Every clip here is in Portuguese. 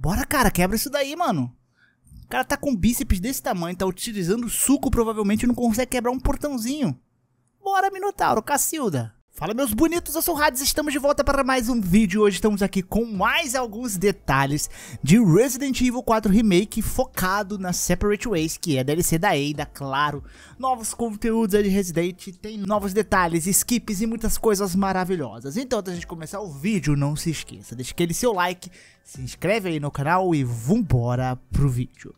Bora, cara, quebra isso daí, mano. O cara tá com bíceps desse tamanho, tá utilizando suco, provavelmente não consegue quebrar um portãozinho. Bora, Minotauro, Cacilda. Fala meus bonitos, eu sou o Hades, estamos de volta para mais um vídeo. Hoje estamos aqui com mais alguns detalhes de Resident Evil 4 Remake focado na Separate Ways, que é DLC da Ada, claro. Novos conteúdos de Resident, tem novos detalhes, skips e muitas coisas maravilhosas. Então, antes de começar o vídeo, não se esqueça, deixa aquele seu like, se inscreve aí no canal e vambora pro vídeo.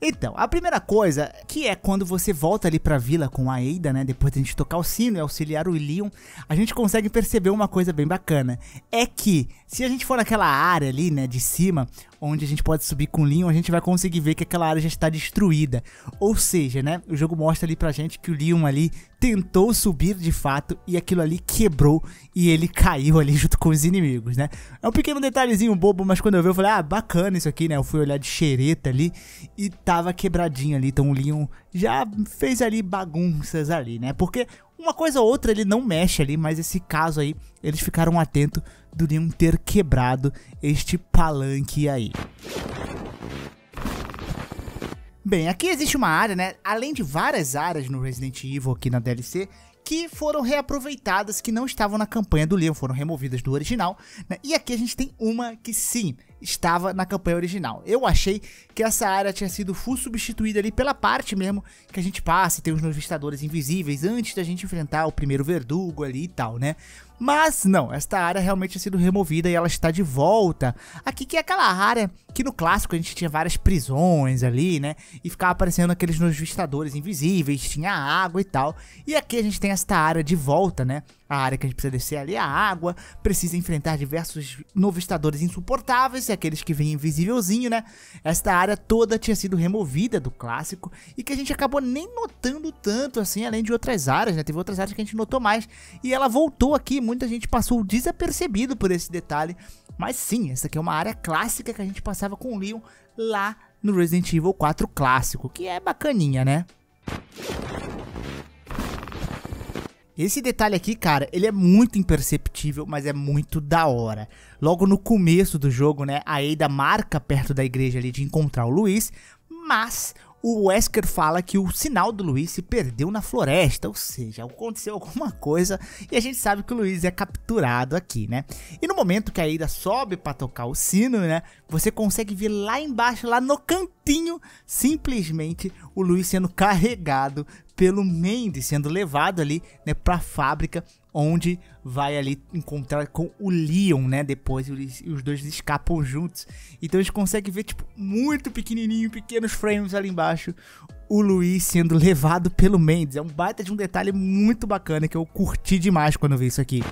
Então, a primeira coisa, que é quando você volta ali pra vila com a Eida, né? Depois de a gente tocar o sino e auxiliar o Ilion, a gente consegue perceber uma coisa bem bacana. É que, se a gente for naquela área ali, né, de cima, onde a gente pode subir com o Leon, a gente vai conseguir ver que aquela área já está destruída. Ou seja, né, o jogo mostra ali pra gente que o Leon ali tentou subir de fato e aquilo ali quebrou e ele caiu ali junto com os inimigos, né? É um pequeno detalhezinho bobo, mas quando eu vi eu falei, ah, bacana isso aqui, né? Eu fui olhar de xereta ali e tava quebradinho ali, então o Leon já fez ali bagunças ali, né? Porque uma coisa ou outra ele não mexe ali, mas esse caso aí, eles ficaram atentos do Leon ter quebrado este palanque aí. Bem, aqui existe uma área, né? Além de várias áreas no Resident Evil aqui na DLC, que foram reaproveitadas, que não estavam na campanha do livro, foram removidas do original. Né? E aqui a gente tem uma que sim, estava na campanha original. Eu achei que essa área tinha sido full substituída ali pela parte mesmo que a gente passa e tem os novistadores invisíveis antes da gente enfrentar o primeiro verdugo ali e tal, né? Mas não, esta área realmente tinha é sido removida e ela está de volta. Aqui que é aquela área que no clássico a gente tinha várias prisões ali, né? E ficava aparecendo aqueles nos visitadores invisíveis, tinha água e tal. E aqui a gente tem esta área de volta, né? A área que a gente precisa descer ali é a água, precisa enfrentar diversos novistadores insuportáveis, e aqueles que vêm invisívelzinho, né? Esta área toda tinha sido removida do clássico e que a gente acabou nem notando tanto assim, além de outras áreas, né? Teve outras áreas que a gente notou mais e ela voltou aqui, muita gente passou desapercebido por esse detalhe. Mas sim, essa aqui é uma área clássica que a gente passava com o Leon lá no Resident Evil 4 clássico, que é bacaninha, né? Esse detalhe aqui, cara, ele é muito imperceptível, mas é muito da hora. Logo no começo do jogo, né, a Ada marca perto da igreja ali de encontrar o Luiz mas o Wesker fala que o sinal do Luiz se perdeu na floresta, ou seja, aconteceu alguma coisa e a gente sabe que o Luiz é capturado aqui, né? E no momento que a Ida sobe para tocar o sino, né? Você consegue ver lá embaixo, lá no cantinho, simplesmente o Luiz sendo carregado pelo Mendes, sendo levado ali, né, para a fábrica onde vai ali encontrar com o Leon, né? Depois eles, os dois escapam juntos. Então a gente consegue ver, tipo, muito pequenininho, pequenos frames ali embaixo, o Luiz sendo levado pelo Mendes. É um baita de um detalhe muito bacana que eu curti demais quando vi isso aqui.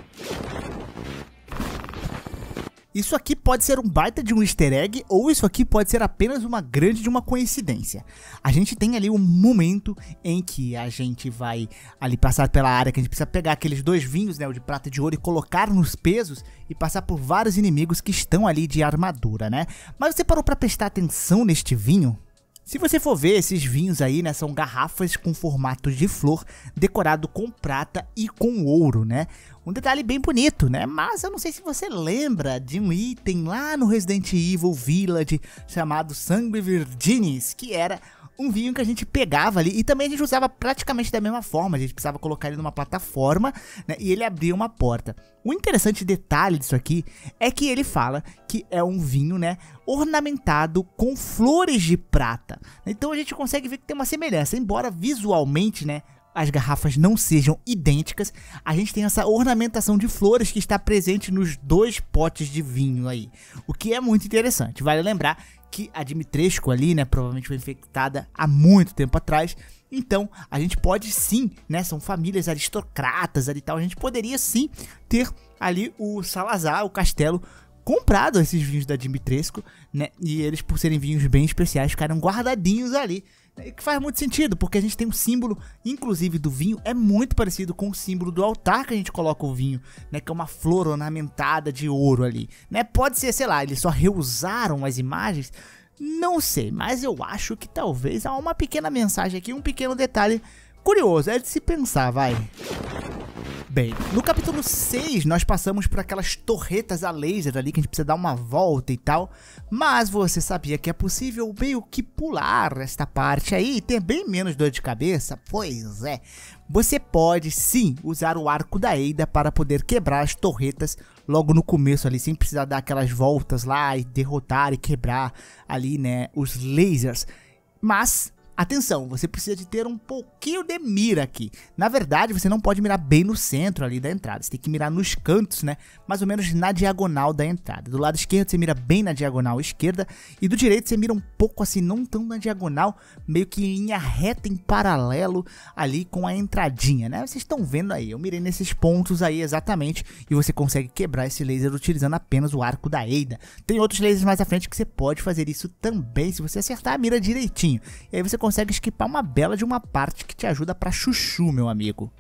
Isso aqui pode ser um baita de um easter egg ou isso aqui pode ser apenas uma grande de uma coincidência. A gente tem ali um momento em que a gente vai ali passar pela área que a gente precisa pegar aqueles dois vinhos, né, o de prata e de ouro e colocar nos pesos e passar por vários inimigos que estão ali de armadura, né? Mas você parou para prestar atenção neste vinho? Se você for ver, esses vinhos aí, né, são garrafas com formato de flor, decorado com prata e com ouro, né? Um detalhe bem bonito, né? Mas eu não sei se você lembra de um item lá no Resident Evil Village chamado Sangue Virginis, que era um vinho que a gente pegava ali e também a gente usava praticamente da mesma forma. A gente precisava colocar ele numa plataforma né, e ele abria uma porta. O interessante detalhe disso aqui é que ele fala que é um vinho, né, ornamentado com flores de prata. Então a gente consegue ver que tem uma semelhança, embora visualmente, né, as garrafas não sejam idênticas, a gente tem essa ornamentação de flores que está presente nos dois potes de vinho aí, o que é muito interessante. Vale lembrar que a Dimitrescu ali, né, provavelmente foi infectada há muito tempo atrás. Então, a gente pode sim, né, são famílias aristocratas ali e tal, a gente poderia sim ter ali o Salazar, o castelo comprado esses vinhos da Dimitrescu, né? E eles por serem vinhos bem especiais ficaram guardadinhos ali é, que faz muito sentido, porque a gente tem um símbolo, inclusive do vinho, é muito parecido com o símbolo do altar que a gente coloca o vinho, né, que é uma flor ornamentada de ouro ali, né? Pode ser, sei lá, eles só reusaram as imagens, não sei, mas eu acho que talvez há uma pequena mensagem aqui, um pequeno detalhe curioso, é de se pensar, vai bem, no capítulo 6 nós passamos por aquelas torretas a laser ali que a gente precisa dar uma volta e tal, mas você sabia que é possível meio que pular esta parte aí e ter bem menos dor de cabeça? Pois é, você pode sim usar o arco da Eida para poder quebrar as torretas logo no começo ali, sem precisar dar aquelas voltas lá e derrotar e quebrar ali, né, os lasers. Mas Atenção, você precisa de ter um pouquinho de mira aqui. Na verdade, você não pode mirar bem no centro ali da entrada. Você tem que mirar nos cantos, né? Mais ou menos na diagonal da entrada. Do lado esquerdo você mira bem na diagonal esquerda e do direito você mira um pouco assim, não tão na diagonal, meio que em linha reta em paralelo ali com a entradinha, né? Vocês estão vendo aí. Eu mirei nesses pontos aí exatamente e você consegue quebrar esse laser utilizando apenas o arco da Eida. Tem outros lasers mais à frente que você pode fazer isso também se você acertar a mira direitinho. E aí você consegue esquipar uma bela de uma parte que te ajuda pra chuchu, meu amigo.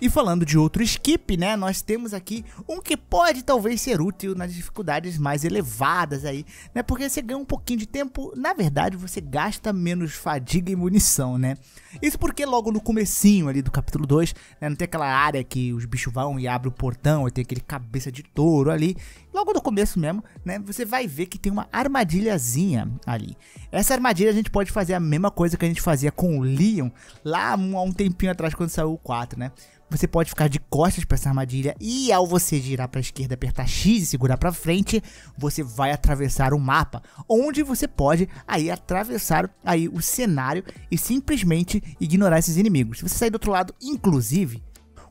E falando de outro skip, né, nós temos aqui um que pode talvez ser útil nas dificuldades mais elevadas aí, né, porque você ganha um pouquinho de tempo, na verdade você gasta menos fadiga e munição, né. Isso porque logo no comecinho ali do capítulo 2, né, não tem aquela área que os bichos vão e abrem o portão e tem aquele cabeça de touro ali, logo no começo mesmo, né, você vai ver que tem uma armadilhazinha ali. Essa armadilha a gente pode fazer a mesma coisa que a gente fazia com o Leon lá há um tempinho atrás quando saiu o 4, né você pode ficar de costas para essa armadilha e ao você girar para a esquerda, apertar X e segurar para frente, você vai atravessar o mapa, onde você pode aí atravessar aí o cenário e simplesmente ignorar esses inimigos. Se você sair do outro lado, inclusive,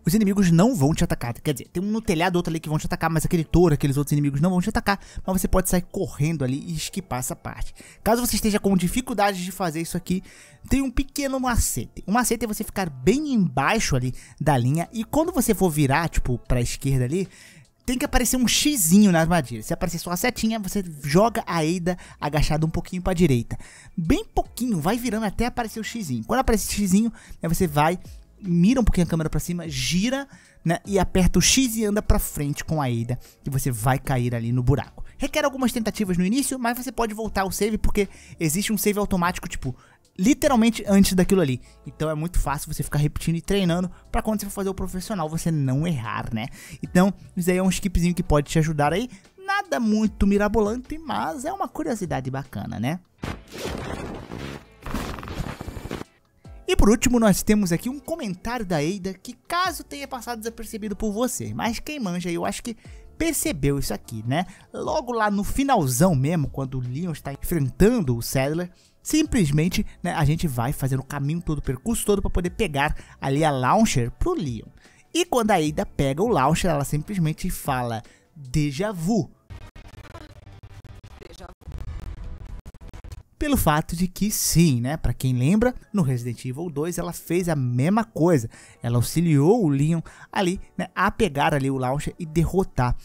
os inimigos não vão te atacar. Quer dizer, tem um no telhado, outro ali que vão te atacar, mas aquele touro, aqueles outros inimigos não vão te atacar. Mas você pode sair correndo ali e esquipar essa parte. Caso você esteja com dificuldade de fazer isso aqui, tem um pequeno macete. O macete é você ficar bem embaixo ali da linha e quando você for virar, tipo, pra esquerda ali, tem que aparecer um xizinho na armadilha. Se aparecer só a setinha, você joga a Eida agachada um pouquinho para direita. Bem pouquinho, vai virando até aparecer o xizinho. Quando aparece o xizinho, você vai mira um pouquinho a câmera para cima, gira né, e aperta o X e anda para frente com a Ada, que você vai cair ali no buraco. Requer algumas tentativas no início, mas você pode voltar ao save porque existe um save automático, tipo, literalmente antes daquilo ali. Então é muito fácil você ficar repetindo e treinando para quando você for fazer o profissional você não errar, né? Então, isso aí é um skipzinho que pode te ajudar aí. Nada muito mirabolante, mas é uma curiosidade bacana, né? E por último, nós temos aqui um comentário da Eida que caso tenha passado desapercebido por você, mas quem manja eu acho que percebeu isso aqui, né? Logo lá no finalzão mesmo, quando o Leon está enfrentando o Sadler, simplesmente né, a gente vai fazendo o caminho todo, o percurso todo para poder pegar ali a Launcher pro Leon. E quando a Ada pega o Launcher, ela simplesmente fala déjà vu, Pelo fato de que sim, né? Para quem lembra, no Resident Evil 2 ela fez a mesma coisa. Ela auxiliou o Leon ali, né, a pegar ali o Launcher e derrotar.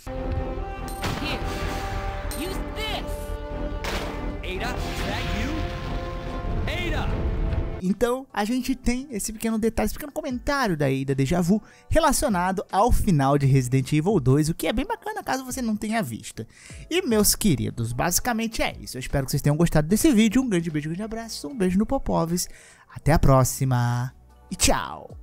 Então, a gente tem esse pequeno detalhe, esse pequeno comentário daí da Deja Vu relacionado ao final de Resident Evil 2, o que é bem bacana caso você não tenha visto. E meus queridos, basicamente é isso. Eu espero que vocês tenham gostado desse vídeo. Um grande beijo, um grande abraço, um beijo no Popovs. Até a próxima e tchau!